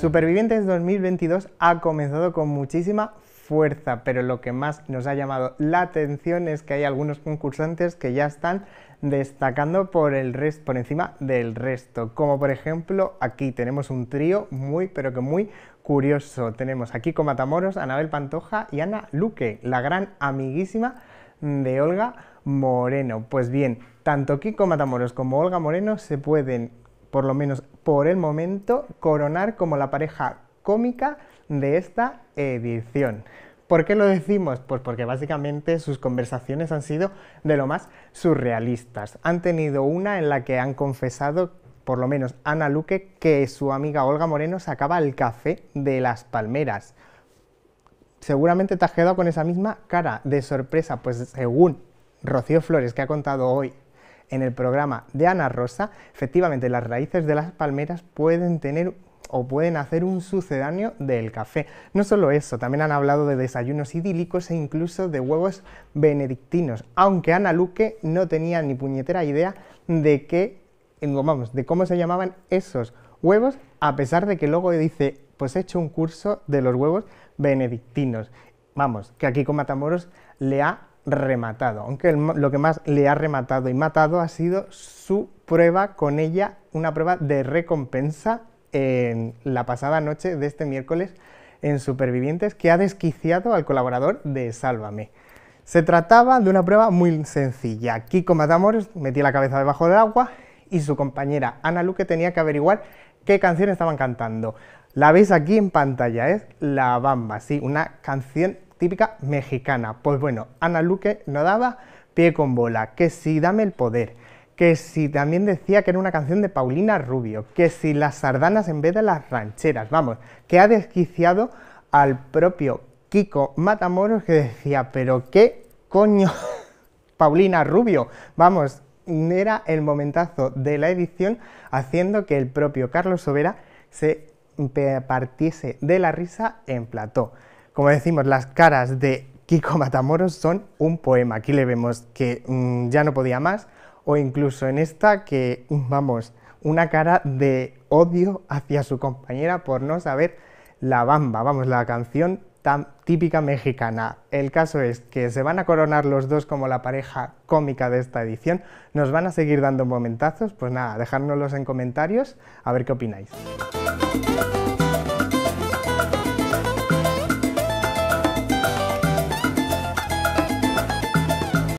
Supervivientes 2022 ha comenzado con muchísima fuerza, pero lo que más nos ha llamado la atención es que hay algunos concursantes que ya están destacando por, el por encima del resto, como por ejemplo aquí tenemos un trío muy pero que muy curioso. Tenemos aquí con Matamoros, Anabel Pantoja y Ana Luque, la gran amiguísima de Olga Moreno. Pues bien, tanto Kiko Matamoros como Olga Moreno se pueden por lo menos por el momento, coronar como la pareja cómica de esta edición. ¿Por qué lo decimos? Pues porque básicamente sus conversaciones han sido de lo más surrealistas. Han tenido una en la que han confesado, por lo menos Ana Luque, que su amiga Olga Moreno sacaba el café de las palmeras. Seguramente te has quedado con esa misma cara de sorpresa, pues según Rocío Flores, que ha contado hoy en el programa de Ana Rosa, efectivamente las raíces de las palmeras pueden tener o pueden hacer un sucedáneo del café. No solo eso, también han hablado de desayunos idílicos e incluso de huevos benedictinos, aunque Ana Luque no tenía ni puñetera idea de qué, vamos, de cómo se llamaban esos huevos, a pesar de que luego dice, pues he hecho un curso de los huevos benedictinos. Vamos, que aquí con Matamoros le ha rematado, aunque lo que más le ha rematado y matado ha sido su prueba con ella, una prueba de recompensa en la pasada noche de este miércoles en Supervivientes que ha desquiciado al colaborador de Sálvame. Se trataba de una prueba muy sencilla. Kiko Matamoros metía la cabeza debajo del agua y su compañera Ana Luque tenía que averiguar qué canción estaban cantando. La veis aquí en pantalla, es ¿eh? La Bamba, sí, una canción típica mexicana. Pues bueno, Ana Luque no daba pie con bola, que si dame el poder, que si también decía que era una canción de Paulina Rubio, que si las sardanas en vez de las rancheras, vamos, que ha desquiciado al propio Kiko Matamoros que decía, pero qué coño, Paulina Rubio, vamos, era el momentazo de la edición haciendo que el propio Carlos Sobera se partiese de la risa en plató. Como decimos, las caras de Kiko Matamoros son un poema. Aquí le vemos que mm, ya no podía más, o incluso en esta que, mm, vamos, una cara de odio hacia su compañera por no saber la bamba, vamos, la canción tan típica mexicana. El caso es que se van a coronar los dos como la pareja cómica de esta edición. ¿Nos van a seguir dando momentazos? Pues nada, dejárnoslos en comentarios a ver qué opináis.